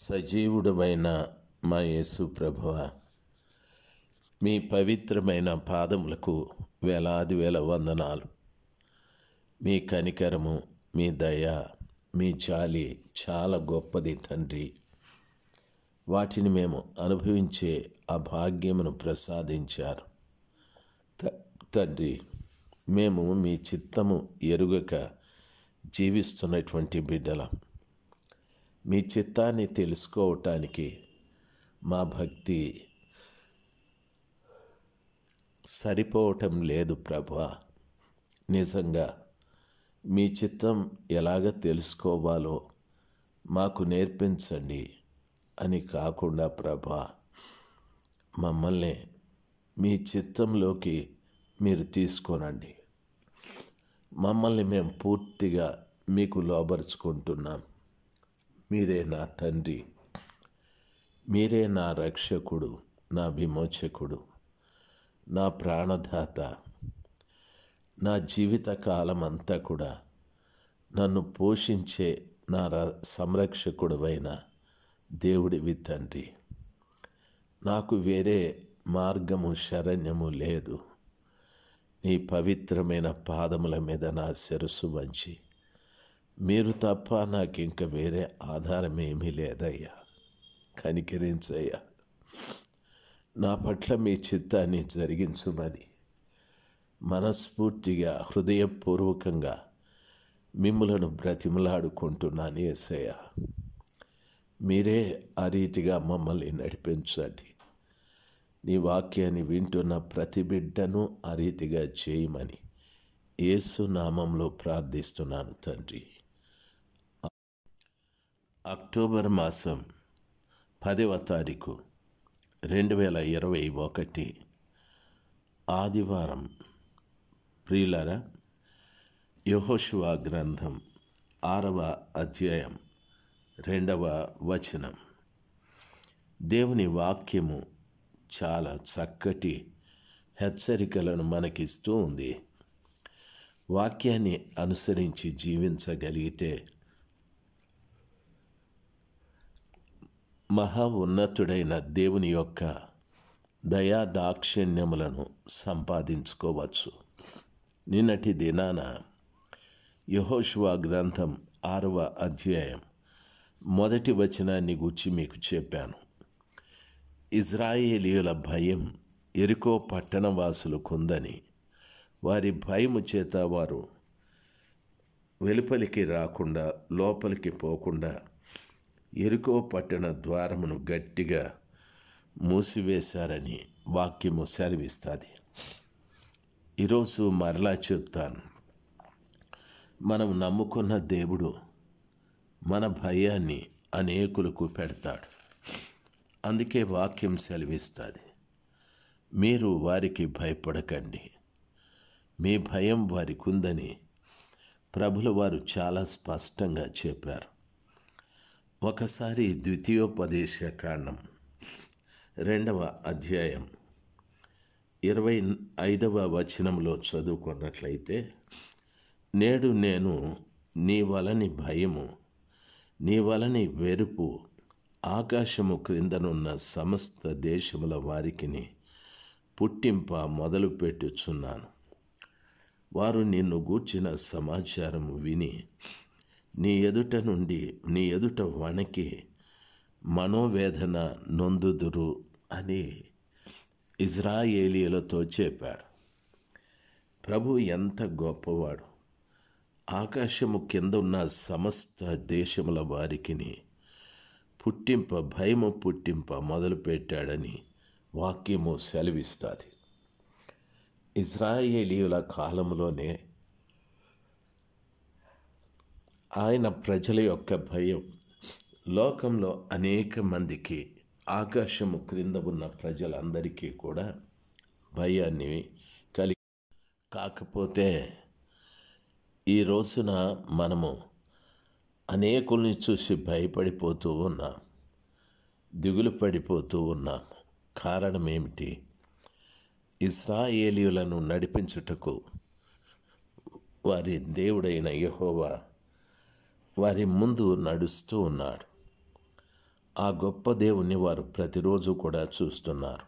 సజీవుడమైన మా యేసు ప్రభువ మీ పవిత్రమైన పాదములకు వేలాది వేల వందనాలు మీ కనికరము మీ దయ మీ జాలి చాలా గొప్పది తండ్రి వాటిని మేము అనుభవించే ఆ భాగ్యమును ప్రసాదించారు తండ్రి మేము మీ చిత్తము ఎరుగక జీవిస్తున్నటువంటి బిడ్డలం మీ చిత్తాన్ని తెలుసుకోవటానికి మా భక్తి సరిపోవటం లేదు ప్రభా నిజంగా మీ చిత్తం ఎలాగ తెలుసుకోవాలో మాకు నేర్పించండి అని కాకుండా ప్రభా మమ్మల్ని మీ చిత్తంలోకి మీరు తీసుకోనండి మమ్మల్ని మేము పూర్తిగా మీకు లోబరుచుకుంటున్నాం మీరే నా తండ్రి మీరే నా రక్షకుడు నా విమోచకుడు నా ప్రాణదాత నా జీవితకాలమంతా కూడా నన్ను పోషించే నా సంరక్షకుడువైన దేవుడివి తండ్రి నాకు వేరే మార్గము శరణ్యము లేదు నీ పవిత్రమైన పాదముల మీద నా శిరస్సు వంచి మీరు తప్ప నాకు ఇంకా వేరే ఆధారం ఏమీ లేదయ్యా కనికరించయ్యా నా పట్ల మీ చిత్తాన్ని జరిగించమని మనస్ఫూర్తిగా హృదయపూర్వకంగా మిమ్మలను బ్రతిమలాడుకుంటున్నాను ఏసయ్య మీరే ఆ రీతిగా మమ్మల్ని నడిపించండి నీ వాక్యాన్ని వింటున్న ప్రతి బిడ్డను ఆ రీతిగా చేయమని ఏసు నామంలో ప్రార్థిస్తున్నాను తండ్రి అక్టోబర్ మాసం పదవ తారీఖు రెండు వేల ఇరవై ఒకటి ఆదివారం ప్రియులరా యహోశువా గ్రంథం ఆరవ అధ్యాయం రెండవ వచనం దేవుని వాక్యము చాలా చక్కటి హెచ్చరికలను మనకిస్తూ ఉంది వాక్యాన్ని అనుసరించి జీవించగలిగితే మహా ఉన్నతుడైన దేవుని యొక్క దయా దాక్షిణ్యములను సంపాదించుకోవచ్చు నిన్నటి దినాన యహోశివా గ్రంథం ఆరవ అధ్యాయం మొదటి వచనాన్ని గుర్చి మీకు చెప్పాను ఇజ్రాయేలీయుల భయం ఎరుకో పట్టణవాసులకుందని వారి భయము చేత వారు వెలుపలికి రాకుండా లోపలికి పోకుండా ఎరుకో పట్టణ ద్వారమును గట్టిగా మూసివేశారని వాక్యము సెలవిస్తుంది ఈరోజు మరలా చెప్తాను మనం నమ్ముకున్న దేవుడు మన భయాన్ని అనేకులకు పెడతాడు అందుకే వాక్యం సెలవిస్తుంది మీరు వారికి భయపడకండి మీ భయం వారికి ఉందని ప్రభులు వారు చాలా స్పష్టంగా చెప్పారు ఒకసారి ద్వితీయోపదేశ కాండం రెండవ అధ్యాయం ఇరవై ఐదవ వచనంలో చదువుకున్నట్లయితే నేడు నేను నీ వలని భయము నీ వలని వెరుపు ఆకాశము క్రిందనున్న సమస్త దేశముల వారికిని పుట్టింప మొదలుపెట్టుచున్నాను వారు నిన్ను గూర్చిన సమాచారం విని నీ ఎదుట నుండి నీ ఎదుట వణకి మనోవేదన నొందుదురు అని ఇజ్రాయేలీలతో చెప్పాడు ప్రభు ఎంత గొప్పవాడు ఆకాశము కింద ఉన్న సమస్త దేశముల వారికి పుట్టింప భయము పుట్టింప మొదలుపెట్టాడని వాక్యము సెలవిస్తుంది ఇజ్రాయేలీల కాలంలోనే ఆయన ప్రజల యొక్క భయం లోకంలో అనేక మందికి ఆకాశము క్రింద ఉన్న ప్రజలందరికీ కూడా భయాన్ని కలిగి కాకపోతే ఈ రోజున మనము అనేకుల్ని చూసి భయపడిపోతూ ఉన్నాం దిగులు పడిపోతూ ఉన్నాం కారణం ఏమిటి ఇస్రాయేలీలను నడిపించుటకు వారి దేవుడైన యహోవా వారి ముందు నడుస్తూ ఉన్నాడు ఆ గొప్ప దేవుణ్ణి వారు ప్రతిరోజు కూడా చూస్తున్నారు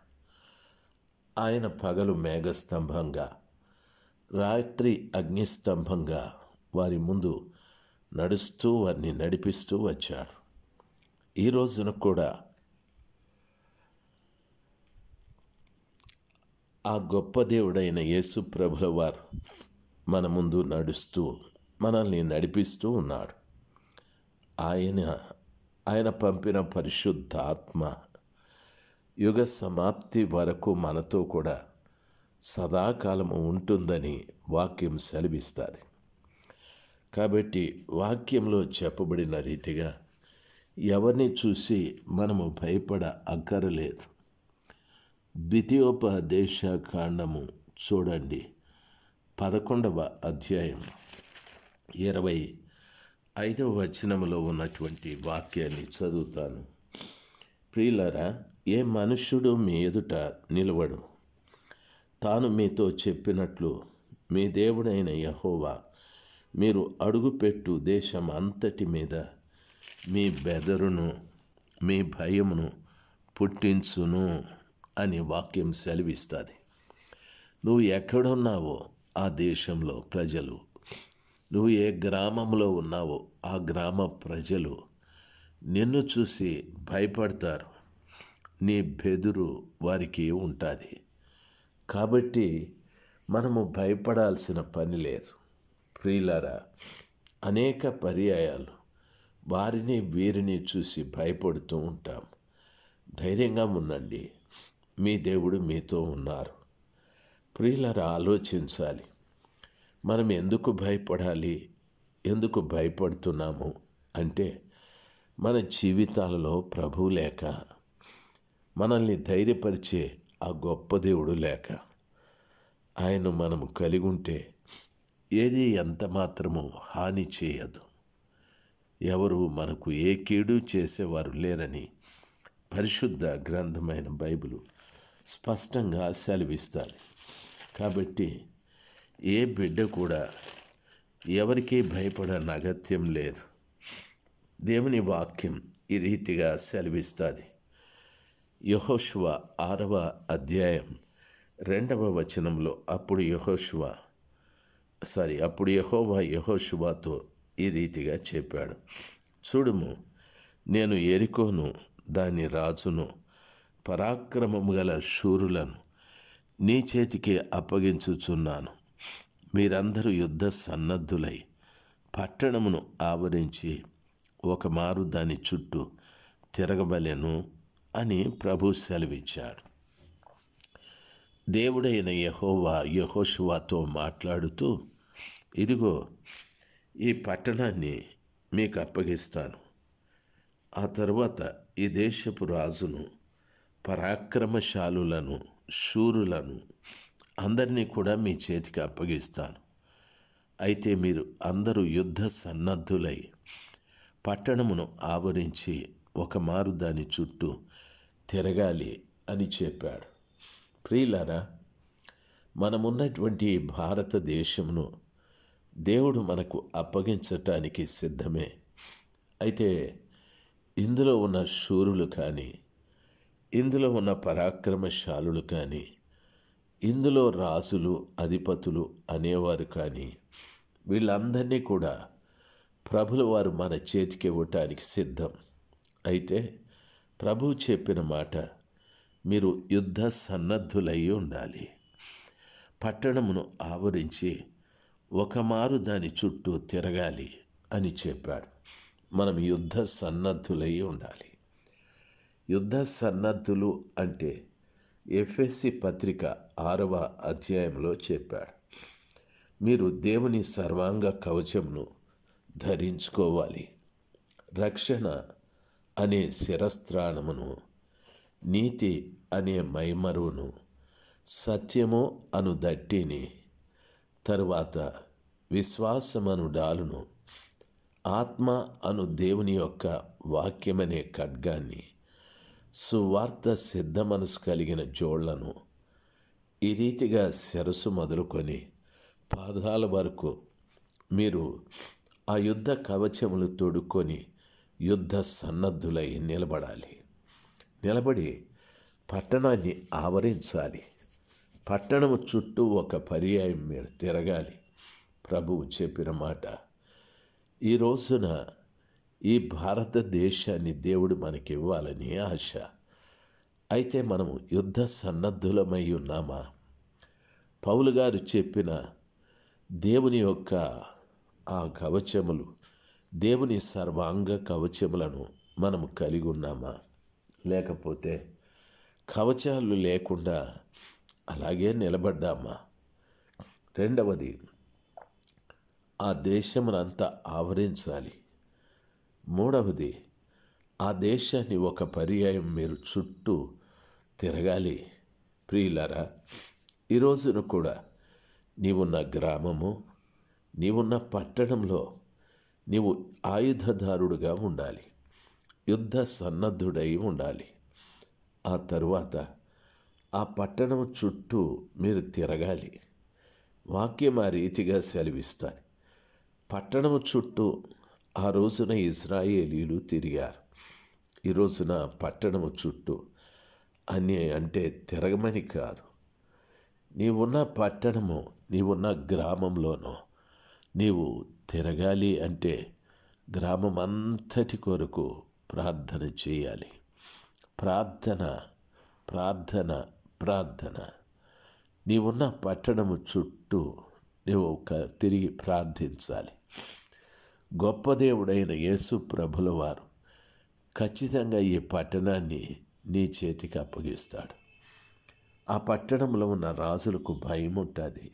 ఆయన పగలు మేఘస్తంభంగా రాత్రి అగ్నిస్తంభంగా వారి ముందు నడుస్తూ వారిని నడిపిస్తూ వచ్చాడు ఈ రోజున కూడా ఆ గొప్ప దేవుడైన యేసు ప్రభుల వారు మన ముందు నడుస్తూ మనల్ని నడిపిస్తూ ఉన్నాడు ఆయన ఆయన పంపిన పరిశుద్ధ ఆత్మ యుగ సమాప్తి వరకు మనతో కూడా సదాకాలము ఉంటుందని వాక్యం సెలవిస్తుంది కాబట్టి వాక్యంలో చెప్పబడిన రీతిగా ఎవరిని చూసి మనము భయపడ అక్కరలేదు ద్వితీయోపదేశ కాండము చూడండి పదకొండవ అధ్యాయం ఇరవై ఐదవ వచనములో ఉన్నటువంటి వాక్యాన్ని చదువుతాను ప్రియులరా ఏ మనుష్యుడు మీ ఎదుట నిలవడు తాను మీతో చెప్పినట్లు మీ దేవుడైన యహోవా మీరు అడుగుపెట్టు దేశం అంతటి మీద మీ బెదరును మీ భయమును పుట్టించును అని వాక్యం సెలవిస్తుంది నువ్వు ఎక్కడున్నావో ఆ దేశంలో ప్రజలు నువ్వు ఏ గ్రామంలో ఉన్నావో ఆ గ్రామ ప్రజలు నిన్ను చూసి భయపడతారు నీ బెదురు వారికి ఉంటుంది కాబట్టి మనము భయపడాల్సిన పని లేదు ప్రియులరా అనేక పర్యాయాలు వారిని వీరిని చూసి భయపడుతూ ఉంటాం ధైర్యంగా ఉండండి మీ దేవుడు మీతో ఉన్నారు ప్రియులరా ఆలోచించాలి మనం ఎందుకు భయపడాలి ఎందుకు భయపడుతున్నాము అంటే మన జీవితాలలో ప్రభు లేక మనల్ని ధైర్యపరిచే ఆ గొప్ప దేవుడు లేక ఆయన మనము కలిగి ఉంటే ఏది ఎంత మాత్రము హాని చేయదు ఎవరు మనకు ఏ కీడు చేసేవారు లేరని పరిశుద్ధ గ్రంథమైన బైబిల్ స్పష్టంగా సెలవిస్తారు కాబట్టి ఏ బిడ్డ కూడా ఎవరికీ భయపడన అగత్యం లేదు దేవుని వాక్యం ఈ రీతిగా సెలవిస్తుంది యహోశ్వ ఆరవ అధ్యాయం రెండవ వచనంలో అప్పుడు యహోశ్వ సారీ అప్పుడు యహోవా యహోశ్వతో ఈ రీతిగా చెప్పాడు చూడుము నేను ఎరికోను దాని రాజును పరాక్రమం గల శూరులను నీ చేతికి అప్పగించుచున్నాను మీరందరూ యుద్ధ సన్నద్ధులై పట్టణమును ఆవరించి ఒకమారు దాని చుట్టూ తిరగబలెను అని ప్రభు సెలవిచ్చాడు దేవుడైన యహోవా యహోశువాతో మాట్లాడుతూ ఇదిగో ఈ పట్టణాన్ని మీకు అప్పగిస్తాను ఆ తర్వాత ఈ దేశపు రాజును పరాక్రమశాలులను శూరులను అందరినీ కూడా మీ చేతికి అప్పగిస్తాను అయితే మీరు అందరూ యుద్ధ సన్నద్ధులై పట్టణమును ఆవరించి ఒక మారు దాని చుట్టూ తిరగాలి అని చెప్పాడు ప్రియులారా మనమున్నటువంటి భారతదేశమును దేవుడు మనకు అప్పగించటానికి సిద్ధమే అయితే ఇందులో ఉన్న శూరులు కానీ ఇందులో ఉన్న పరాక్రమశాలులు కానీ ఇందులో రాసులు అధిపతులు అనేవారు కానీ వీళ్ళందరినీ కూడా ప్రభుల వారు మన చేతికి ఇవ్వటానికి సిద్ధం అయితే ప్రభు చెప్పిన మాట మీరు యుద్ధ సన్నద్ధులై ఉండాలి పట్టణమును ఆవరించి ఒకమారు దాని చుట్టూ తిరగాలి అని చెప్పాడు మనం యుద్ధ సన్నద్ధులై ఉండాలి యుద్ధ సన్నద్ధులు అంటే ఎఫ్ఎస్సి పత్రిక ఆరవ అధ్యాయంలో చెప్పాడు మీరు దేవుని సర్వాంగ కవచంను ధరించుకోవాలి రక్షణ అనే శిరస్త్రాణమును నీతి అనే మైమరువును సత్యము అను దట్టిని తరువాత విశ్వాసమను డాలును ఆత్మ అను దేవుని యొక్క వాక్యమనే ఖడ్గాన్ని సువార్త సిద్ధ మనసు కలిగిన జోళ్లను ఈ రీతిగా శిరసు మొదలుకొని పాదాల వరకు మీరు ఆ యుద్ధ కవచములు తొడుక్కొని యుద్ధ సన్నద్ధులై నిలబడాలి నిలబడి పట్టణాన్ని ఆవరించాలి పట్టణము చుట్టూ ఒక పర్యాయం మీరు తిరగాలి ప్రభువు చెప్పిన మాట ఈ రోజున ఈ భారతదేశాన్ని దేవుడు మనకివ్వాలని ఆశ అయితే మనము యుద్ధ సన్నద్ధులమై ఉన్నామా పౌలు గారు చెప్పిన దేవుని యొక్క ఆ కవచములు దేవుని సర్వాంగ కవచములను మనము కలిగి ఉన్నామా లేకపోతే కవచాలు లేకుండా అలాగే నిలబడ్డామా రెండవది ఆ దేశమునంతా ఆవరించాలి మూడవది ఆ దేశాన్ని ఒక పర్యాయం మీరు చుట్టూ తిరగాలి ప్రియులరా ఈరోజును కూడా నీవున్న గ్రామము నీవున్న పట్టణంలో నీవు ఆయుధదారుడుగా ఉండాలి యుద్ధ సన్నద్ధుడై ఉండాలి ఆ తరువాత ఆ పట్టణం చుట్టూ మీరు తిరగాలి వాక్యం ఆ రీతిగా సెలవిస్తుంది పట్టణము చుట్టూ ఆ రోజున ఇజ్రాయేలీలు తిరిగారు ఈ రోజున పట్టణము చుట్టూ అని అంటే తిరగమని కాదు నీవున్న పట్టణము నీవున్న గ్రామంలోనూ నీవు తిరగాలి అంటే గ్రామం అంతటి కొరకు ప్రార్థన చేయాలి ప్రార్థన ప్రార్థన ప్రార్థన నీవున్న పట్టణము చుట్టూ నీవు తిరిగి ప్రార్థించాలి గొప్ప దేవుడైన యేసు ప్రభుల వారు ఖచ్చితంగా ఈ పట్టణాన్ని నీ చేతికి అప్పగిస్తాడు ఆ పట్టణంలో ఉన్న రాజులకు భయం ఉంటుంది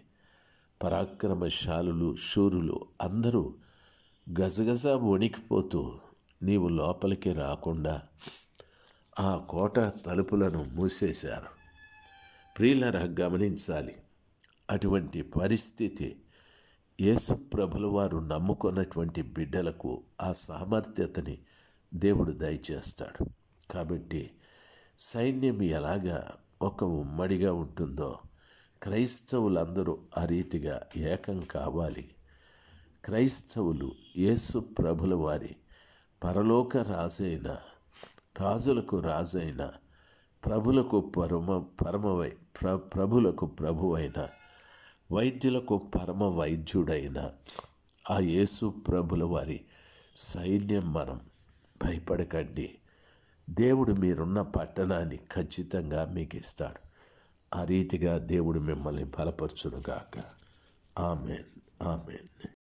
పరాక్రమశాలులు శూరులు అందరూ గజగజ వణికిపోతూ నీవు లోపలికి రాకుండా ఆ కోట తలుపులను మూసేశారు ప్రియులరా గమనించాలి అటువంటి పరిస్థితి యేసు ప్రభుల వారు నమ్ముకున్నటువంటి బిడ్డలకు ఆ సామర్థ్యతని దేవుడు దయచేస్తాడు కాబట్టి సైన్యం ఎలాగా ఒక ఉమ్మడిగా ఉంటుందో క్రైస్తవులందరూ ఆ రీతిగా ఏకం కావాలి క్రైస్తవులు యేసు ప్రభుల వారి పరలోక రాజైన రాజులకు రాజైన ప్రభులకు పరమ పరమవై ప్ర ప్రభులకు ప్రభువైన వైద్యులకు పరమ వైద్యుడైన ఆ యేసు ప్రభుల వారి సైన్యం మనం భయపడకండి దేవుడు మీరున్న పట్టణాన్ని ఖచ్చితంగా మీకు ఇస్తాడు ఆ రీతిగా దేవుడు మిమ్మల్ని బలపరచునుగాక ఆమెన్ ఆమెన్